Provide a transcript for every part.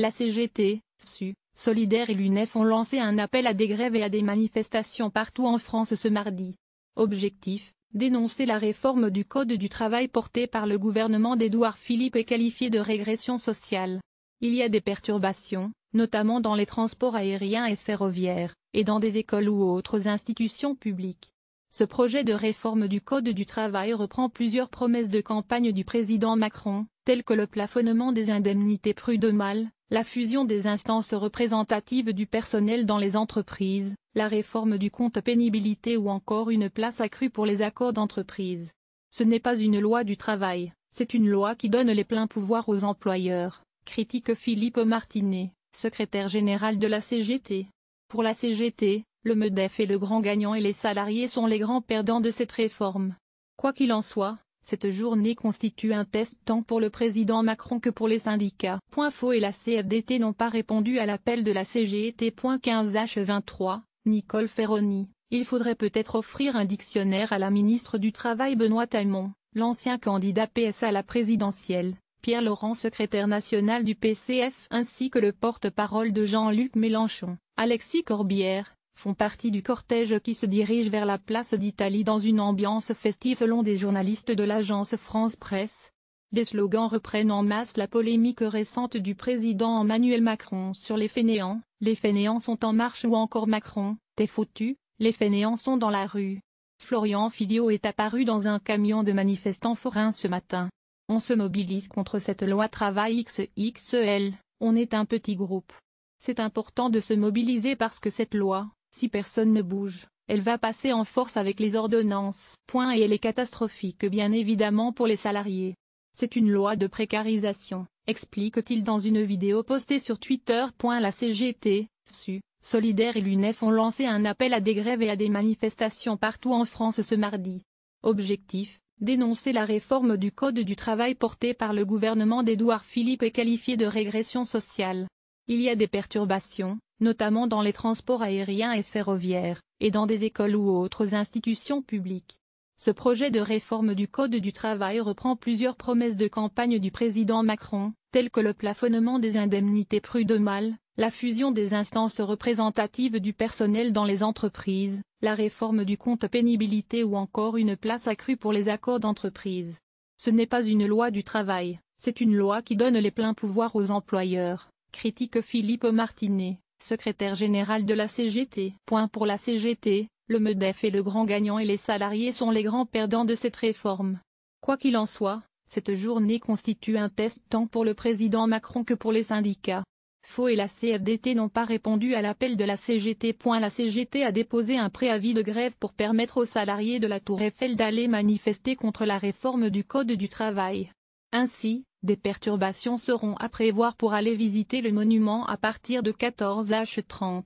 La CGT, FSU, Solidaire et l'UNEF ont lancé un appel à des grèves et à des manifestations partout en France ce mardi. Objectif Dénoncer la réforme du Code du travail portée par le gouvernement d'Édouard Philippe et qualifiée de régression sociale. Il y a des perturbations, notamment dans les transports aériens et ferroviaires, et dans des écoles ou autres institutions publiques. Ce projet de réforme du Code du travail reprend plusieurs promesses de campagne du président Macron, telles que le plafonnement des indemnités prud'homales, la fusion des instances représentatives du personnel dans les entreprises, la réforme du compte pénibilité ou encore une place accrue pour les accords d'entreprise. Ce n'est pas une loi du travail, c'est une loi qui donne les pleins pouvoirs aux employeurs, critique Philippe Martinet, secrétaire général de la CGT. Pour la CGT, le MEDEF est le grand gagnant et les salariés sont les grands perdants de cette réforme. Quoi qu'il en soit, cette journée constitue un test tant pour le président Macron que pour les syndicats. Point faux et la CFDT n'ont pas répondu à l'appel de la CGT. E 15H23, Nicole Ferroni. Il faudrait peut-être offrir un dictionnaire à la ministre du Travail Benoît Hamon, l'ancien candidat PS à la présidentielle, Pierre Laurent secrétaire national du PCF ainsi que le porte-parole de Jean-Luc Mélenchon, Alexis Corbière, font partie du cortège qui se dirige vers la place d'Italie dans une ambiance festive selon des journalistes de l'agence France Presse. Les slogans reprennent en masse la polémique récente du président Emmanuel Macron sur les fainéants, les fainéants sont en marche ou encore Macron, t'es foutu, les fainéants sont dans la rue. Florian Filio est apparu dans un camion de manifestants forains ce matin. On se mobilise contre cette loi travail XXL, on est un petit groupe. C'est important de se mobiliser parce que cette loi, si personne ne bouge, elle va passer en force avec les ordonnances. et elle est catastrophique bien évidemment pour les salariés. C'est une loi de précarisation, explique-t-il dans une vidéo postée sur Twitter. La CGT, FSU, Solidaire et l'UNEF ont lancé un appel à des grèves et à des manifestations partout en France ce mardi. Objectif Dénoncer la réforme du Code du travail portée par le gouvernement d'Édouard Philippe et qualifiée de régression sociale. Il y a des perturbations, notamment dans les transports aériens et ferroviaires, et dans des écoles ou autres institutions publiques. Ce projet de réforme du Code du travail reprend plusieurs promesses de campagne du président Macron, telles que le plafonnement des indemnités prud'homales, la fusion des instances représentatives du personnel dans les entreprises, la réforme du compte pénibilité ou encore une place accrue pour les accords d'entreprise. Ce n'est pas une loi du travail, c'est une loi qui donne les pleins pouvoirs aux employeurs, critique Philippe Martinet, secrétaire général de la CGT. Point pour la CGT, le MEDEF est le grand gagnant et les salariés sont les grands perdants de cette réforme. Quoi qu'il en soit, cette journée constitue un test tant pour le président Macron que pour les syndicats. Faux et la CFDT n'ont pas répondu à l'appel de la CGT. La CGT a déposé un préavis de grève pour permettre aux salariés de la Tour Eiffel d'aller manifester contre la réforme du Code du travail. Ainsi, des perturbations seront à prévoir pour aller visiter le monument à partir de 14h30.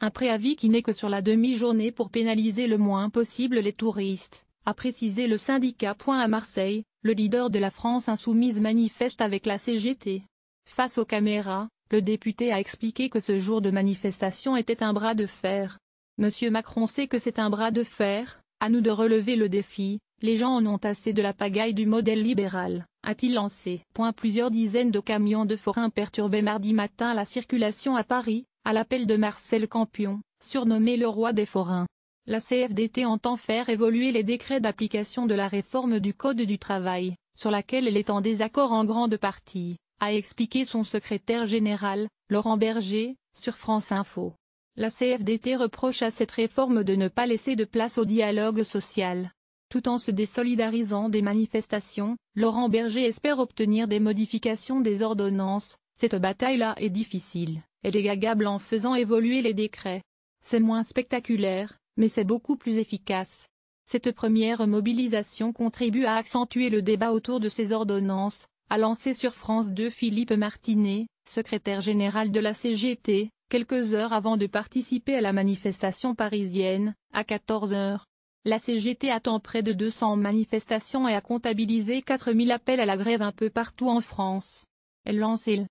Un préavis qui n'est que sur la demi-journée pour pénaliser le moins possible les touristes, a précisé le syndicat. Point À Marseille, le leader de la France insoumise manifeste avec la CGT. Face aux caméras, le député a expliqué que ce jour de manifestation était un bras de fer. Monsieur Macron sait que c'est un bras de fer, à nous de relever le défi, les gens en ont assez de la pagaille du modèle libéral, a-t-il lancé. Point plusieurs dizaines de camions de forains perturbaient mardi matin la circulation à Paris, à l'appel de Marcel Campion, surnommé le roi des forains. La CFDT entend faire évoluer les décrets d'application de la réforme du Code du travail, sur laquelle elle est en désaccord en grande partie, a expliqué son secrétaire général, Laurent Berger, sur France Info. La CFDT reproche à cette réforme de ne pas laisser de place au dialogue social, tout en se désolidarisant des manifestations, Laurent Berger espère obtenir des modifications des ordonnances. Cette bataille-là est difficile, elle est gagable en faisant évoluer les décrets. C'est moins spectaculaire, mais c'est beaucoup plus efficace. Cette première mobilisation contribue à accentuer le débat autour de ces ordonnances, a lancé sur France 2 Philippe Martinet, secrétaire général de la CGT, quelques heures avant de participer à la manifestation parisienne, à 14 heures. La CGT attend près de 200 manifestations et a comptabilisé 4000 appels à la grève un peu partout en France. Elle Lance-il.